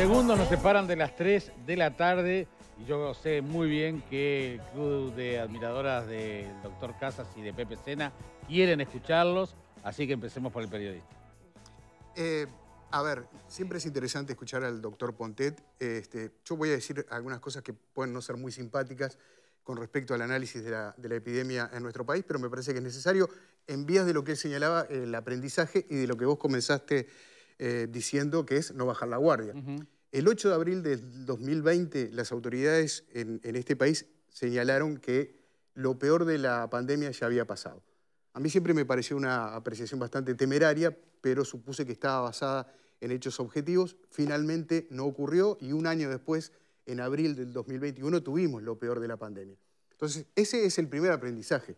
Segundos nos separan de las 3 de la tarde y yo sé muy bien que el club de admiradoras del doctor Casas y de Pepe Sena quieren escucharlos, así que empecemos por el periodista. Eh, a ver, siempre es interesante escuchar al doctor Pontet. Este, yo voy a decir algunas cosas que pueden no ser muy simpáticas con respecto al análisis de la, epidemia en nuestro país, pero me parece que es necesario en vías de lo que señalaba, el aprendizaje y de lo que vos comenzaste eh, diciendo que es no bajar la guardia. El 8 de abril del 2020, las autoridades en este país señalaron que lo peor de la pandemia ya había pasado. A mí siempre me pareció una apreciación bastante temeraria, pero supuse que estaba basada en hechos objetivos. Finalmente no ocurrió y un año después, en abril del 2021, tuvimos lo peor de la pandemia. Entonces, ese es el primer aprendizaje.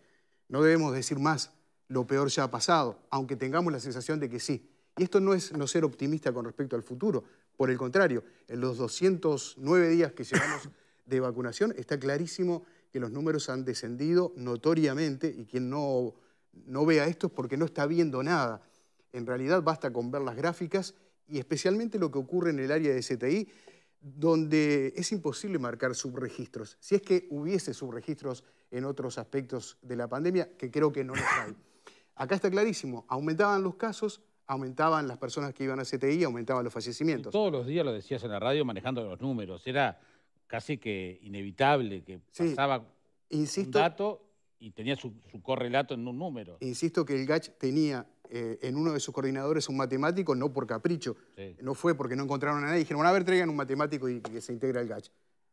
No debemos decir más, lo peor ya ha pasado, aunque tengamos la sensación de que sí, y esto no es no ser optimista con respecto al futuro. Por el contrario, en los 209 días que llevamos de vacunación está clarísimo que los números han descendido notoriamente y quien no, no vea esto es porque no está viendo nada. En realidad basta con ver las gráficas y especialmente lo que ocurre en el área de CTI, donde es imposible marcar subregistros. Si es que hubiese subregistros en otros aspectos de la pandemia, que creo que no los hay. Acá está clarísimo, aumentaban los casos, aumentaban las personas que iban a CTI, aumentaban los fallecimientos. todos los días lo decías en la radio manejando los números, era casi que inevitable que pasaba un dato y tenía su, correlato en un número. Insisto que el GACH tenía eh, en uno de sus coordinadores un matemático, no por capricho, no fue porque no encontraron a nadie, dijeron, a ver, traigan un matemático y que se integre el GACH.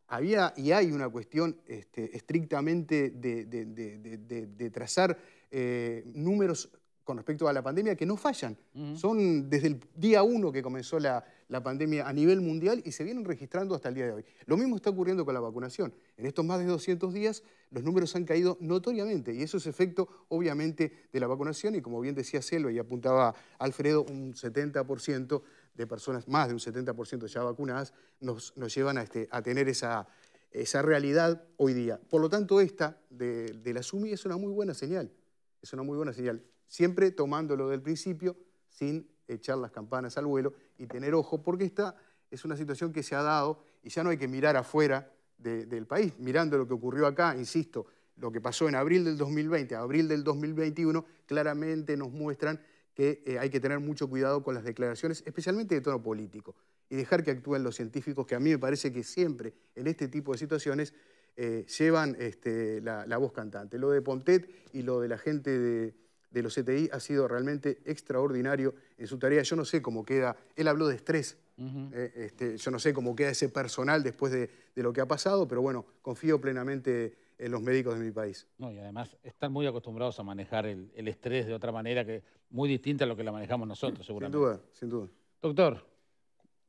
Había y hay una cuestión este, estrictamente de, trazar eh, números con respecto a la pandemia que no fallan. Son desde el día uno que comenzó la, pandemia a nivel mundial y se vienen registrando hasta el día de hoy. Lo mismo está ocurriendo con la vacunación. En estos más de 200 días los números han caído notoriamente y eso es efecto obviamente de la vacunación y como bien decía Selva y apuntaba Alfredo, un 70% de personas, más de un 70% ya vacunadas, nos, nos llevan a, este, a tener esa, esa, realidad hoy día. Por lo tanto, esta de, de la SUMI es una muy buena señal. Es una muy buena señal siempre tomándolo del principio sin echar las campanas al vuelo y tener ojo, porque esta es una situación que se ha dado y ya no hay que mirar afuera del país, mirando lo que ocurrió acá, insisto, lo que pasó en abril del 2020 abril del 2021, claramente nos muestran que eh, hay que tener mucho cuidado con las declaraciones, especialmente de tono político, y dejar que actúen los científicos, que a mí me parece que siempre en este tipo de situaciones eh, llevan este, la, voz cantante. Lo de Pontet y lo de la gente de, de los CTI ha sido realmente extraordinario en su tarea. Yo no sé cómo queda, él habló de estrés, eh, este, yo no sé cómo queda ese personal después de, lo que ha pasado, pero bueno, confío plenamente en los médicos de mi país. y además están muy acostumbrados a manejar el, estrés de otra manera que muy distinta a lo que la manejamos nosotros, seguramente. Sin duda, sin duda. Doctor.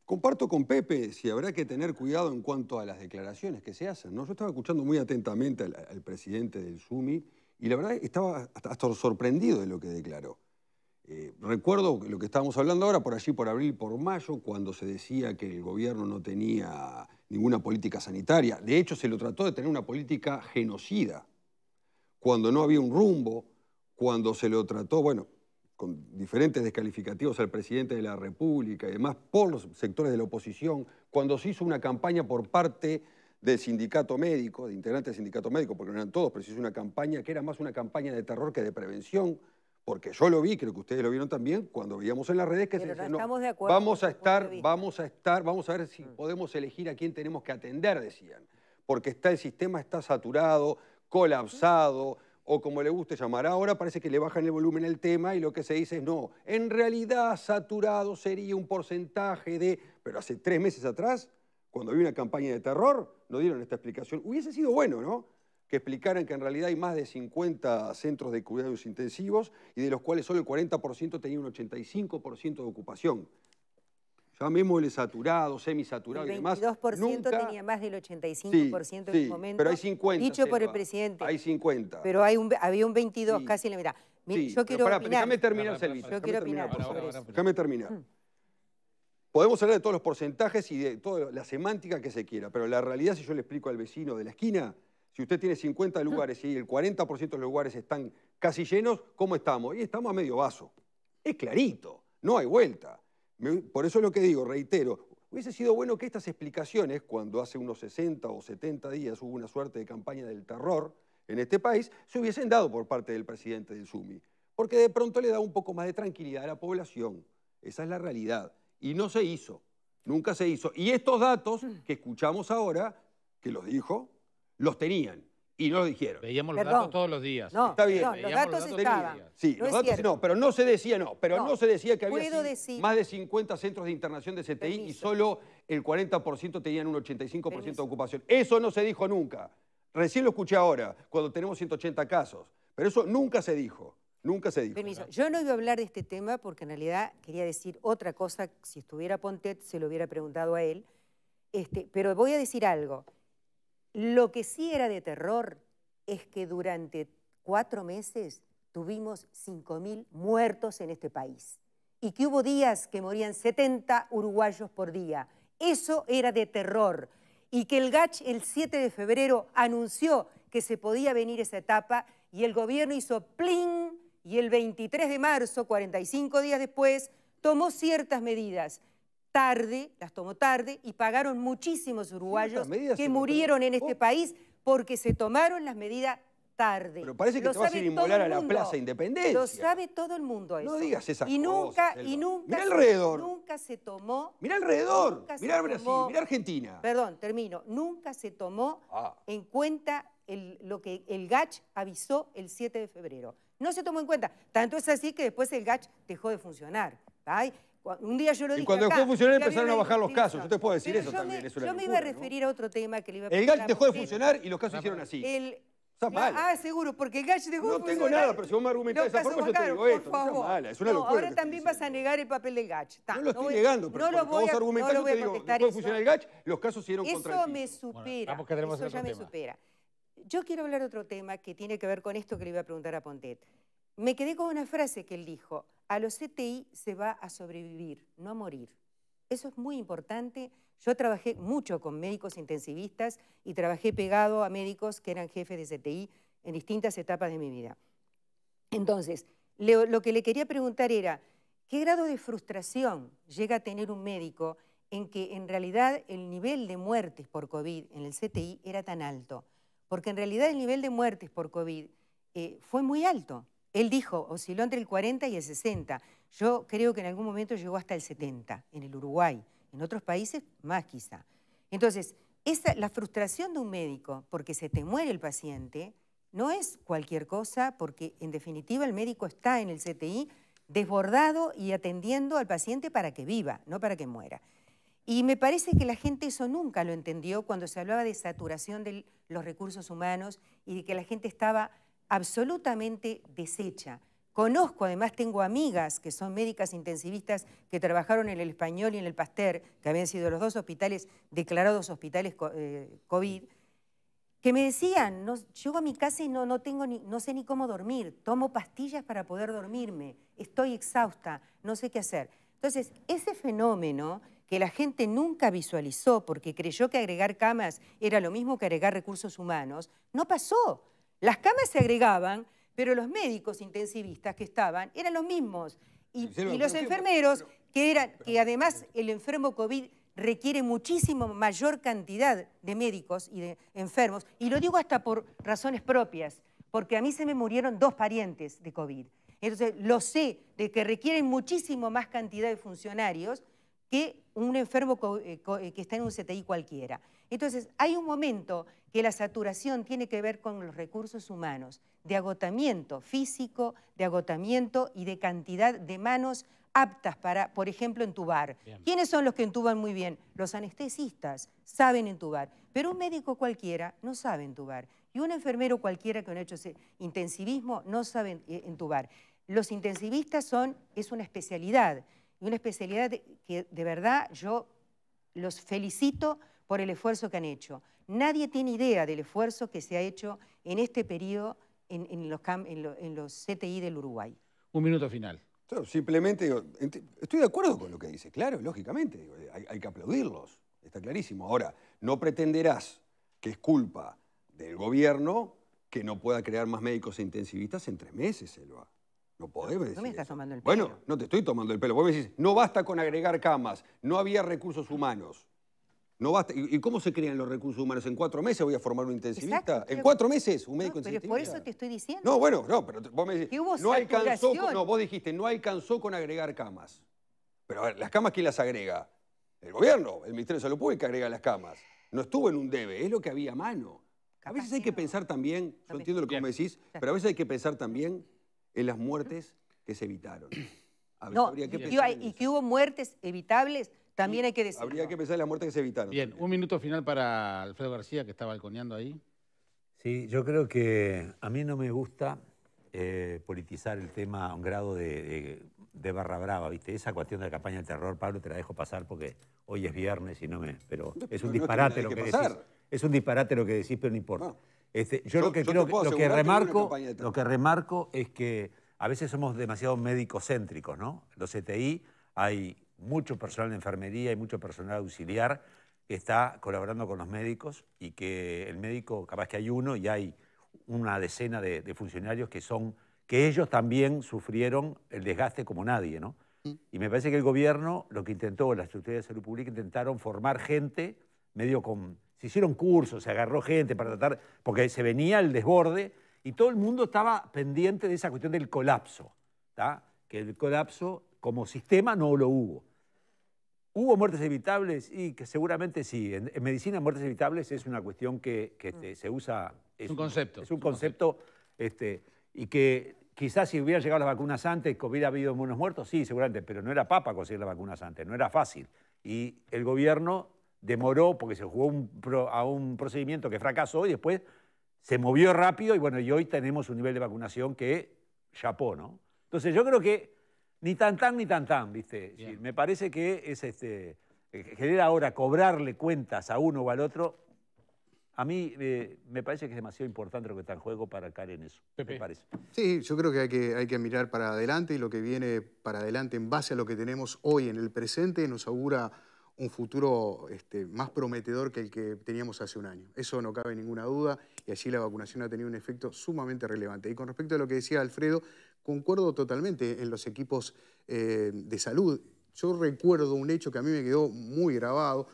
Comparto con Pepe si habrá que tener cuidado en cuanto a las declaraciones que se hacen. ¿no? Yo estaba escuchando muy atentamente al presidente del SUMI y la verdad estaba hasta sorprendido de lo que declaró. Eh, recuerdo lo que estábamos hablando ahora, por allí, por abril, por mayo, cuando se decía que el gobierno no tenía ninguna política sanitaria. De hecho, se lo trató de tener una política genocida, cuando no había un rumbo, cuando se lo trató, bueno, con diferentes descalificativos al presidente de la República y demás, por los sectores de la oposición, cuando se hizo una campaña por parte del sindicato médico, de integrantes del sindicato médico, porque no eran todos, pero se es una campaña que era más una campaña de terror que de prevención, porque yo lo vi, creo que ustedes lo vieron también, cuando veíamos en las redes que se vamos a estar, vamos a estar, vamos a ver si mm. podemos elegir a quién tenemos que atender, decían, porque está, el sistema está saturado, colapsado, o como le guste llamar ahora, parece que le bajan el volumen al tema y lo que se dice es no, en realidad saturado sería un porcentaje de, pero hace tres meses atrás, cuando había una campaña de terror, no dieron esta explicación. Hubiese sido bueno, ¿no? Que explicaran que en realidad hay más de 50 centros de cuidados intensivos y de los cuales solo el 40% tenía un 85% de ocupación. el saturado, semisaturado y demás. El 22% tenía más del 85% en el momento. pero hay 50. Dicho por el presidente. Hay 50. Pero había un 22 casi en la mitad. yo quiero Déjame terminar servicio. Yo quiero opinar. Déjame terminar. Podemos hablar de todos los porcentajes y de toda la semántica que se quiera, pero la realidad, si yo le explico al vecino de la esquina, si usted tiene 50 lugares y el 40% de los lugares están casi llenos, ¿cómo estamos? Y estamos a medio vaso. Es clarito, no hay vuelta. Por eso es lo que digo, reitero, hubiese sido bueno que estas explicaciones, cuando hace unos 60 o 70 días hubo una suerte de campaña del terror en este país, se hubiesen dado por parte del presidente del SUMI, porque de pronto le da un poco más de tranquilidad a la población. Esa es la realidad. Y no se hizo, nunca se hizo. Y estos datos mm. que escuchamos ahora, que los dijo, los tenían y no los dijeron. Veíamos los datos todos los días. No, está bien. los datos, estaban. Sí, los datos no, pero no se decía, no, pero no, se decía que había más de 50 centros de internación de CTI y solo el 40% tenían un 85% de ocupación. Eso no se dijo nunca. Recién lo escuché ahora, cuando tenemos 180 casos, pero eso nunca se dijo. Nunca se dijo. yo no iba a hablar de este tema porque en realidad quería decir otra cosa. Si estuviera Pontet, se lo hubiera preguntado a él. Este, pero voy a decir algo. Lo que sí era de terror es que durante cuatro meses tuvimos 5.000 muertos en este país y que hubo días que morían 70 uruguayos por día. Eso era de terror. Y que el GACH el 7 de febrero anunció que se podía venir esa etapa y el gobierno hizo pling y el 23 de marzo, 45 días después, tomó ciertas medidas. Tarde, las tomó tarde y pagaron muchísimos uruguayos que murieron en este país porque se tomaron las medidas tarde. Pero parece que te vas a ir a la Plaza Independencia. Lo sabe todo el mundo eso. No digas esas y nunca, Y nunca, Nunca se tomó... Mira alrededor. Mira Brasil, Argentina. Perdón, termino. Nunca se tomó ah. en cuenta lo que el GACH avisó el 7 de febrero. No se tomó en cuenta. Tanto es así que después el GACH dejó de funcionar. Un día yo lo dije. Y cuando dejó de funcionar empezaron a bajar los casos. Yo te puedo decir eso yo también. Me, es una yo me iba a referir a otro tema que le iba a El GACH dejó de funcionar y los casos ah, hicieron así. Está mal. Ah, seguro, porque el GACH dejó de No tengo nada, pero si vos me argumentás esa forma, yo te digo esto. no, Ahora también vas a negar el papel del GACH. no lo estoy negando, pero no vos argumentás, no yo te digo, el GACH, los casos se eso Eso me supera, eso ya me supera. Yo quiero hablar de otro tema que tiene que ver con esto que le iba a preguntar a Pontet. Me quedé con una frase que él dijo, a los CTI se va a sobrevivir, no a morir. Eso es muy importante. Yo trabajé mucho con médicos intensivistas y trabajé pegado a médicos que eran jefes de CTI en distintas etapas de mi vida. Entonces, lo que le quería preguntar era, ¿qué grado de frustración llega a tener un médico en que en realidad el nivel de muertes por COVID en el CTI era tan alto? porque en realidad el nivel de muertes por COVID eh, fue muy alto. Él dijo, osciló entre el 40 y el 60. Yo creo que en algún momento llegó hasta el 70 en el Uruguay, en otros países más quizá. Entonces, la frustración de un médico porque se te muere el paciente no es cualquier cosa porque en definitiva el médico está en el CTI desbordado y atendiendo al paciente para que viva, no para que muera. Y me parece que la gente eso nunca lo entendió cuando se hablaba de saturación de los recursos humanos y de que la gente estaba absolutamente deshecha. Conozco, además tengo amigas que son médicas intensivistas que trabajaron en el Español y en el Pasteur, que habían sido los dos hospitales declarados hospitales eh, COVID, que me decían, no, llego a mi casa y no, no, tengo ni, no sé ni cómo dormir, tomo pastillas para poder dormirme, estoy exhausta, no sé qué hacer. Entonces, ese fenómeno que la gente nunca visualizó porque creyó que agregar camas era lo mismo que agregar recursos humanos, no pasó. Las camas se agregaban, pero los médicos intensivistas que estaban eran los mismos. Y, los enfermeros, que, eran, que además el enfermo COVID requiere muchísimo mayor cantidad de médicos y de enfermos, y lo digo hasta por razones propias, porque a mí se me murieron dos parientes de COVID. Entonces, lo sé, de que requieren muchísimo más cantidad de funcionarios que un enfermo eh, eh, que está en un CTI cualquiera. Entonces, hay un momento que la saturación tiene que ver con los recursos humanos, de agotamiento físico, de agotamiento y de cantidad de manos aptas para, por ejemplo, entubar. ¿Quiénes son los que entuban muy bien? Los anestesistas saben entubar, pero un médico cualquiera no sabe entubar. Y un enfermero cualquiera que no ha hecho ese intensivismo no sabe eh, entubar. Los intensivistas son, es una especialidad, y una especialidad que de verdad yo los felicito por el esfuerzo que han hecho. Nadie tiene idea del esfuerzo que se ha hecho en este periodo en, los, CTI del Uruguay. Un minuto final. simplemente digo, estoy de acuerdo con lo que dice, claro, lógicamente, hay, que aplaudirlos, está clarísimo. Ahora, no pretenderás que es culpa del gobierno que no pueda crear más médicos e intensivistas en tres meses, Elba. No podés decir No me estás tomando el pelo. Bueno, no te estoy tomando el pelo. Vos me decís, no basta con agregar camas, no había recursos humanos. No basta. ¿Y, cómo se crean los recursos humanos? ¿En cuatro meses voy a formar un intensivista? ¿En cuatro meses un médico intensivista. Pero por eso te estoy diciendo. No, bueno, no, pero vos me decís, no alcanzó, no, vos dijiste, no alcanzó con agregar camas. Pero a ver, ¿las camas quién las agrega? El gobierno, el Ministerio de Salud Pública agrega las camas. No estuvo en un debe, es lo que había a mano. a veces hay que pensar también, yo entiendo lo que vos me decís, pero a veces hay que pensar también en las muertes que se evitaron. No, y, que hubo muertes evitables, también hay que decir. Habría que pensar en las muertes que se evitaron. Bien, un minuto final para Alfredo García, que está balconeando ahí. Sí, yo creo que a mí no me gusta eh, politizar el tema a un grado de, barra brava, ¿viste? Esa cuestión de la campaña del terror, Pablo, te la dejo pasar porque hoy es viernes y no me... Pero es un disparate lo que, decís. Es un disparate lo que decís, pero no importa. Ah. Este, yo, lo que que, remarco, lo que remarco es que a veces somos demasiado céntricos. ¿no? Los CTI e hay mucho personal de enfermería hay mucho personal auxiliar que está colaborando con los médicos y que el médico, capaz que hay uno y hay una decena de, funcionarios que son que ellos también sufrieron el desgaste como nadie, ¿no? Mm. Y me parece que el gobierno lo que intentó, las estructura de salud pública intentaron formar gente medio con se hicieron cursos, se agarró gente para tratar, porque se venía el desborde y todo el mundo estaba pendiente de esa cuestión del colapso, que el colapso como sistema no lo hubo. ¿Hubo muertes evitables? Y que seguramente sí. En, medicina, muertes evitables es una cuestión que, mm. se usa. Es un concepto. Es un concepto. Este, y que quizás si hubieran llegado las vacunas antes, hubiera habido menos muertos, sí, seguramente, pero no era papa conseguir las vacunas antes, no era fácil. Y el gobierno demoró porque se jugó a un procedimiento que fracasó y después se movió rápido y bueno, y hoy tenemos un nivel de vacunación que chapó, ¿no? Entonces yo creo que ni tan tan ni tan tan, ¿viste? me parece que es este eh, genera ahora cobrarle cuentas a uno o al otro. A mí eh, me parece que es demasiado importante lo que está en juego para caer en eso. parece. Sí, yo creo que hay, que hay que mirar para adelante y lo que viene para adelante en base a lo que tenemos hoy en el presente nos augura un futuro este, más prometedor que el que teníamos hace un año. Eso no cabe ninguna duda y así la vacunación ha tenido un efecto sumamente relevante. Y con respecto a lo que decía Alfredo, concuerdo totalmente en los equipos eh, de salud. Yo recuerdo un hecho que a mí me quedó muy grabado,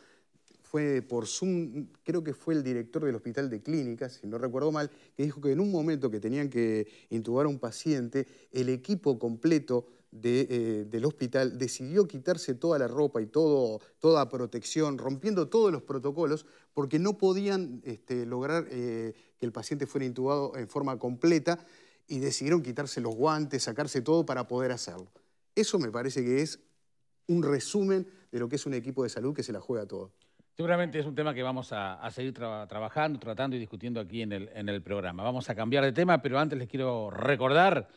fue por Zoom, creo que fue el director del hospital de clínicas, si no recuerdo mal, que dijo que en un momento que tenían que intubar a un paciente, el equipo completo eh, del hospital decidió quitarse toda la ropa y toda protección, rompiendo todos los protocolos, porque no podían este, lograr eh, que el paciente fuera intubado en forma completa y decidieron quitarse los guantes, sacarse todo para poder hacerlo. Eso me parece que es un resumen de lo que es un equipo de salud que se la juega todo. Seguramente es un tema que vamos a, seguir trabajando, tratando y discutiendo aquí en el, en el programa. Vamos a cambiar de tema, pero antes les quiero recordar